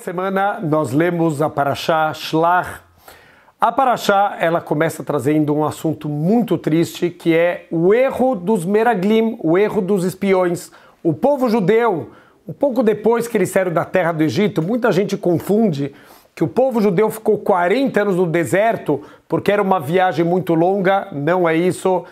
semana nós lemos a Parashá Shlach. A Parashá ela começa trazendo um assunto muito triste que é o erro dos Meraglim, o erro dos espiões. O povo judeu, um pouco depois que eles saíram da terra do Egito, muita gente confunde que o povo judeu ficou 40 anos no deserto porque era uma viagem muito longa, não é isso.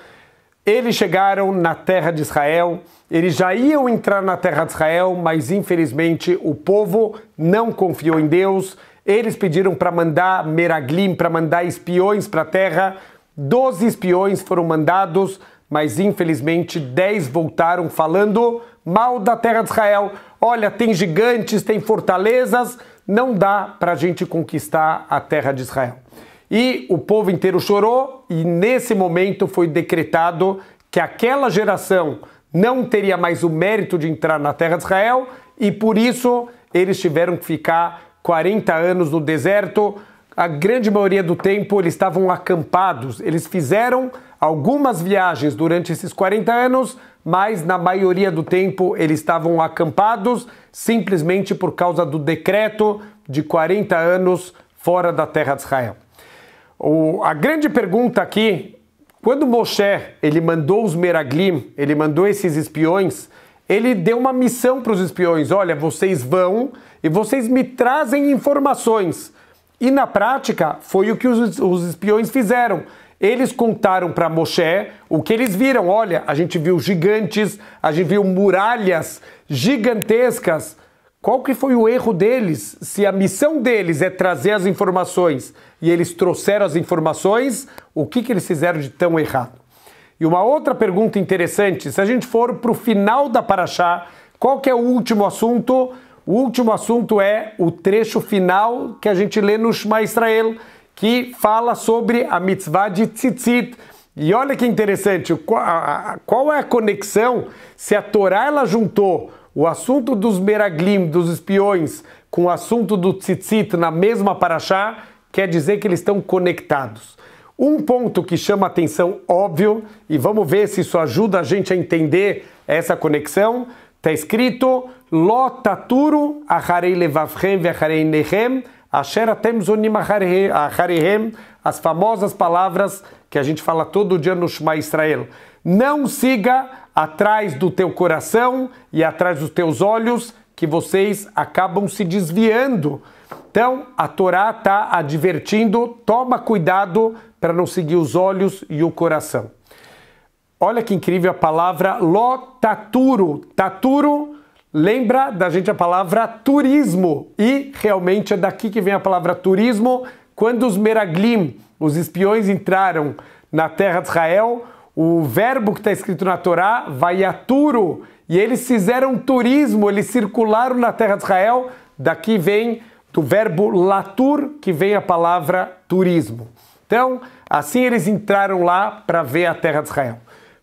Eles chegaram na terra de Israel, eles já iam entrar na terra de Israel, mas infelizmente o povo não confiou em Deus. Eles pediram para mandar meraglim, para mandar espiões para a terra. Doze espiões foram mandados, mas infelizmente dez voltaram falando mal da terra de Israel. Olha, tem gigantes, tem fortalezas, não dá para a gente conquistar a terra de Israel. E o povo inteiro chorou, e nesse momento foi decretado que aquela geração não teria mais o mérito de entrar na terra de Israel e por isso eles tiveram que ficar 40 anos no deserto. A grande maioria do tempo eles estavam acampados. Eles fizeram algumas viagens durante esses 40 anos, mas na maioria do tempo eles estavam acampados simplesmente por causa do decreto de 40 anos fora da terra de Israel. O, a grande pergunta aqui, quando Moshe ele mandou os Meraglim, ele mandou esses espiões, ele deu uma missão para os espiões: olha, vocês vão e vocês me trazem informações. E na prática, foi o que os, os espiões fizeram. Eles contaram para Moshe o que eles viram. Olha, a gente viu gigantes, a gente viu muralhas gigantescas qual que foi o erro deles? Se a missão deles é trazer as informações e eles trouxeram as informações, o que, que eles fizeram de tão errado? E uma outra pergunta interessante, se a gente for para o final da Paraxá, qual que é o último assunto? O último assunto é o trecho final que a gente lê no Shema Israel, que fala sobre a mitzvah de tzitzit. E olha que interessante, qual é a conexão se a Torá ela juntou o assunto dos meraglim, dos espiões, com o assunto do tzitzit na mesma paraxá, quer dizer que eles estão conectados. Um ponto que chama atenção, óbvio, e vamos ver se isso ajuda a gente a entender essa conexão, está escrito Lotaturu acharei levavchem veacharei nehem asher atem zonim as famosas palavras que a gente fala todo dia no Shema Israel. Não siga atrás do teu coração e atrás dos teus olhos que vocês acabam se desviando. Então, a Torá está advertindo, toma cuidado para não seguir os olhos e o coração. Olha que incrível a palavra lotaturo. Taturo lembra da gente a palavra turismo. E realmente é daqui que vem a palavra turismo. Quando os meraglim, os espiões, entraram na terra de Israel, o verbo que está escrito na Torá, vaiaturo, e eles fizeram turismo, eles circularam na terra de Israel. Daqui vem do verbo latur, que vem a palavra turismo. Então, assim eles entraram lá para ver a terra de Israel.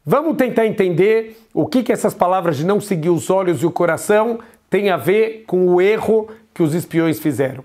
Vamos tentar entender o que, que essas palavras de não seguir os olhos e o coração tem a ver com o erro que os espiões fizeram.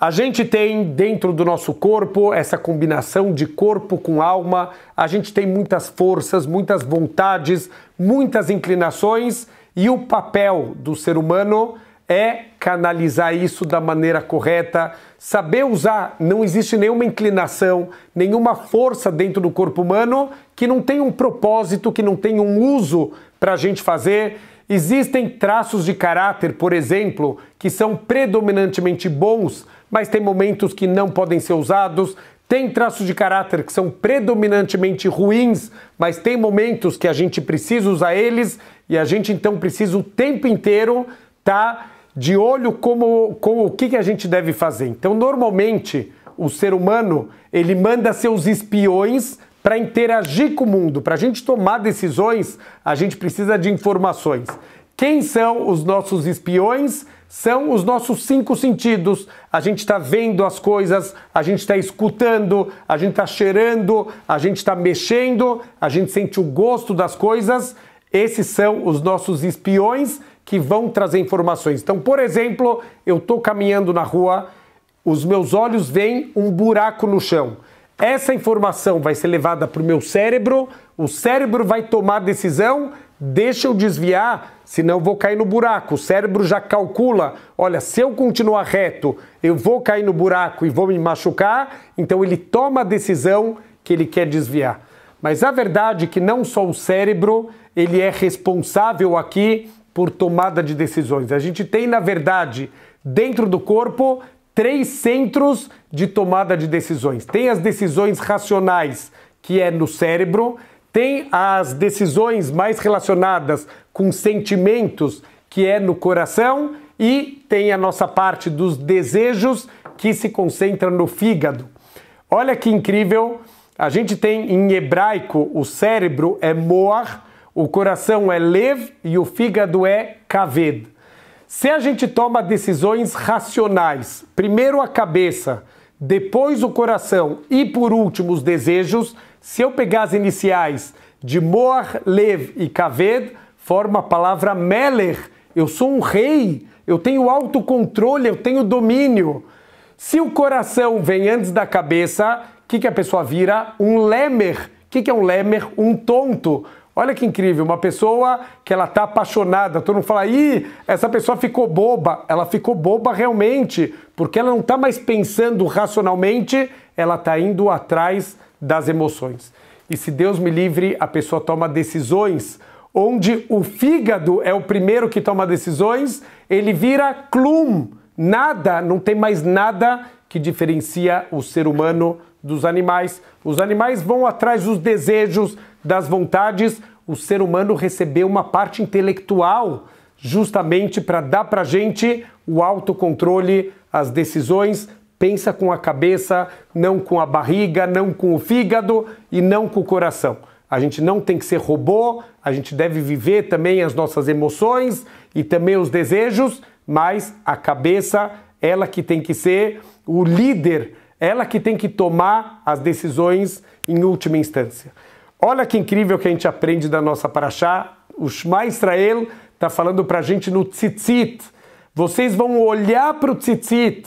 A gente tem dentro do nosso corpo essa combinação de corpo com alma, a gente tem muitas forças, muitas vontades, muitas inclinações e o papel do ser humano é canalizar isso da maneira correta, saber usar. Não existe nenhuma inclinação, nenhuma força dentro do corpo humano que não tenha um propósito, que não tenha um uso para a gente fazer. Existem traços de caráter, por exemplo, que são predominantemente bons mas tem momentos que não podem ser usados, tem traços de caráter que são predominantemente ruins, mas tem momentos que a gente precisa usar eles e a gente então precisa o tempo inteiro estar tá de olho como, com o que, que a gente deve fazer. Então, normalmente, o ser humano ele manda seus espiões para interagir com o mundo. Para a gente tomar decisões, a gente precisa de informações. Quem são os nossos espiões? são os nossos cinco sentidos. A gente está vendo as coisas, a gente está escutando, a gente está cheirando, a gente está mexendo, a gente sente o gosto das coisas. Esses são os nossos espiões que vão trazer informações. Então, por exemplo, eu estou caminhando na rua, os meus olhos veem um buraco no chão. Essa informação vai ser levada para o meu cérebro, o cérebro vai tomar decisão deixa eu desviar, senão eu vou cair no buraco. O cérebro já calcula, olha, se eu continuar reto, eu vou cair no buraco e vou me machucar, então ele toma a decisão que ele quer desviar. Mas a verdade é que não só o cérebro, ele é responsável aqui por tomada de decisões. A gente tem, na verdade, dentro do corpo, três centros de tomada de decisões. Tem as decisões racionais, que é no cérebro, tem as decisões mais relacionadas com sentimentos, que é no coração, e tem a nossa parte dos desejos, que se concentra no fígado. Olha que incrível! A gente tem em hebraico o cérebro é moar, o coração é lev e o fígado é kaved. Se a gente toma decisões racionais, primeiro a cabeça, depois o coração e por último os desejos, se eu pegar as iniciais de Moar, Lev e Kaved, forma a palavra Meler. Eu sou um rei, eu tenho autocontrole, eu tenho domínio. Se o coração vem antes da cabeça, o que, que a pessoa vira? Um lemer. O que, que é um lemer? Um tonto. Olha que incrível, uma pessoa que ela tá apaixonada, todo mundo fala, ih, essa pessoa ficou boba. Ela ficou boba realmente, porque ela não tá mais pensando racionalmente, ela tá indo atrás das emoções. E se Deus me livre, a pessoa toma decisões onde o fígado é o primeiro que toma decisões, ele vira clum, nada, não tem mais nada que diferencia o ser humano dos animais. Os animais vão atrás dos desejos, das vontades. O ser humano recebeu uma parte intelectual justamente para dar para a gente o autocontrole, as decisões. Pensa com a cabeça, não com a barriga, não com o fígado e não com o coração. A gente não tem que ser robô, a gente deve viver também as nossas emoções e também os desejos, mas a cabeça ela que tem que ser o líder, ela que tem que tomar as decisões em última instância. Olha que incrível que a gente aprende da nossa paraxá. O Shema Israel está falando para a gente no tzitzit. Vocês vão olhar para o tzitzit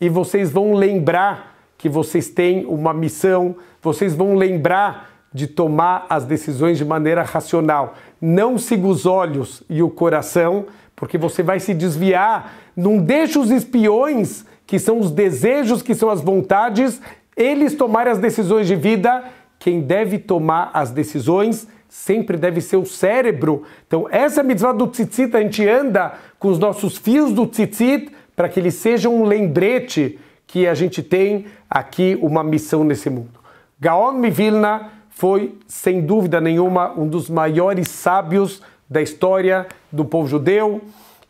e vocês vão lembrar que vocês têm uma missão, vocês vão lembrar de tomar as decisões de maneira racional. Não siga os olhos e o coração, porque você vai se desviar. Não deixe os espiões, que são os desejos, que são as vontades, eles tomarem as decisões de vida. Quem deve tomar as decisões sempre deve ser o cérebro. Então, essa mitzvah do tzitzit, a gente anda com os nossos fios do tzitzit para que eles sejam um lembrete que a gente tem aqui uma missão nesse mundo. Gaon Mivilna foi, sem dúvida nenhuma, um dos maiores sábios da história do povo judeu.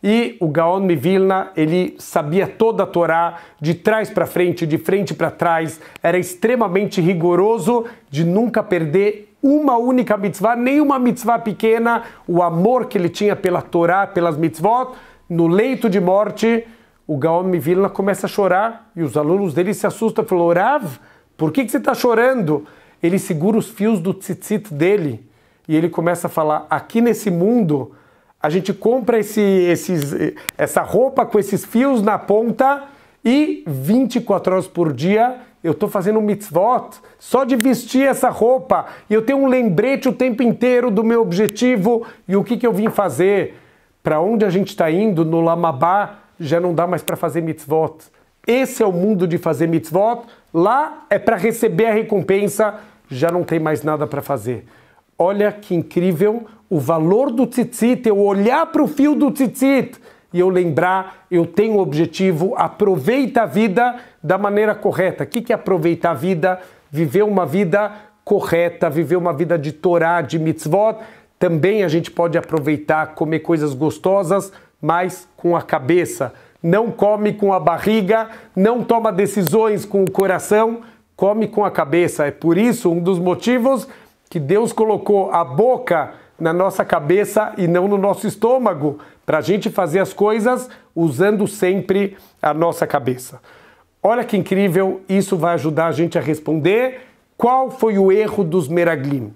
E o Gaon de Vilna, ele sabia toda a Torá, de trás para frente, de frente para trás, era extremamente rigoroso de nunca perder uma única mitzvah, nenhuma mitzvah pequena, o amor que ele tinha pela Torá, pelas mitzvot. No leito de morte, o Gaon de Vilna começa a chorar e os alunos dele se assustam e falam, Rav, por que, que você está chorando? Ele segura os fios do tzitzit dele e ele começa a falar: aqui nesse mundo, a gente compra esse, esses, essa roupa com esses fios na ponta e 24 horas por dia eu estou fazendo mitzvot só de vestir essa roupa e eu tenho um lembrete o tempo inteiro do meu objetivo e o que, que eu vim fazer. Para onde a gente está indo no Lamabá já não dá mais para fazer mitzvot. Esse é o mundo de fazer mitzvot. Lá é para receber a recompensa, já não tem mais nada para fazer. Olha que incrível o valor do tzitzit, eu olhar para o fio do tzitzit e eu lembrar, eu tenho um objetivo, aproveita a vida da maneira correta. O que é aproveitar a vida? Viver uma vida correta, viver uma vida de Torá, de mitzvot. Também a gente pode aproveitar, comer coisas gostosas, mas com a cabeça. Não come com a barriga, não toma decisões com o coração, come com a cabeça. É por isso um dos motivos que Deus colocou a boca na nossa cabeça e não no nosso estômago, para a gente fazer as coisas usando sempre a nossa cabeça. Olha que incrível, isso vai ajudar a gente a responder qual foi o erro dos Meraglim.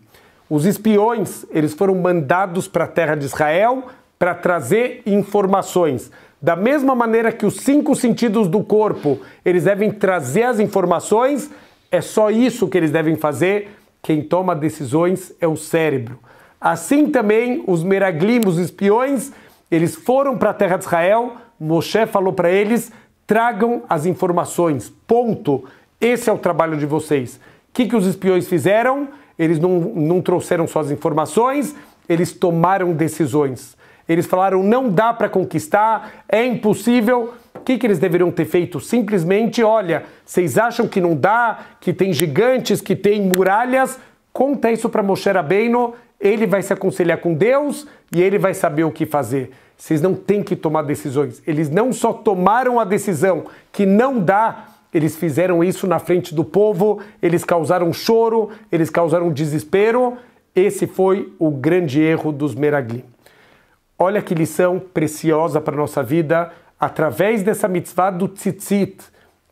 Os espiões, eles foram mandados para a terra de Israel para trazer informações. Da mesma maneira que os cinco sentidos do corpo, eles devem trazer as informações, é só isso que eles devem fazer quem toma decisões é o cérebro. Assim também os meraglimos, espiões, eles foram para a terra de Israel. Moshe falou para eles: tragam as informações. Ponto. Esse é o trabalho de vocês. O que, que os espiões fizeram? Eles não, não trouxeram só as informações, eles tomaram decisões. Eles falaram: não dá para conquistar, é impossível que, que eles deveriam ter feito? Simplesmente, olha, vocês acham que não dá, que tem gigantes, que tem muralhas? Conta isso para Moshe Rabbeinu, ele vai se aconselhar com Deus e ele vai saber o que fazer. Vocês não têm que tomar decisões. Eles não só tomaram a decisão que não dá, eles fizeram isso na frente do povo, eles causaram choro, eles causaram desespero. Esse foi o grande erro dos Meraglim. Olha que lição preciosa para a nossa vida através dessa mitzvah do tzitzit,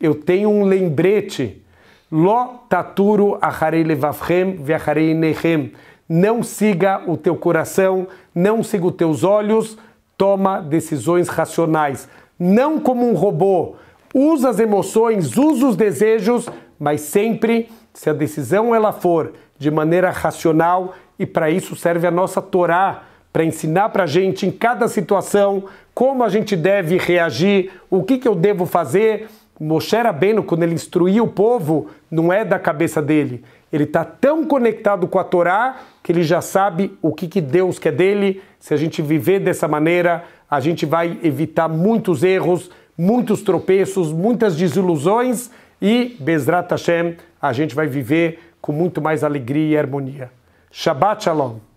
eu tenho um lembrete. Lo taturo acharei levavchem viacharei nechem. Não siga o teu coração, não siga os teus olhos, toma decisões racionais. Não como um robô, usa as emoções, usa os desejos, mas sempre, se a decisão ela for de maneira racional, e para isso serve a nossa Torá, para ensinar para a gente em cada situação como a gente deve reagir, o que, que eu devo fazer. Moshe Rabbeinu, quando ele instruía o povo, não é da cabeça dele. Ele está tão conectado com a Torá que ele já sabe o que, que Deus quer dele. Se a gente viver dessa maneira, a gente vai evitar muitos erros, muitos tropeços, muitas desilusões e, Bezrat Hashem, a gente vai viver com muito mais alegria e harmonia. Shabbat Shalom!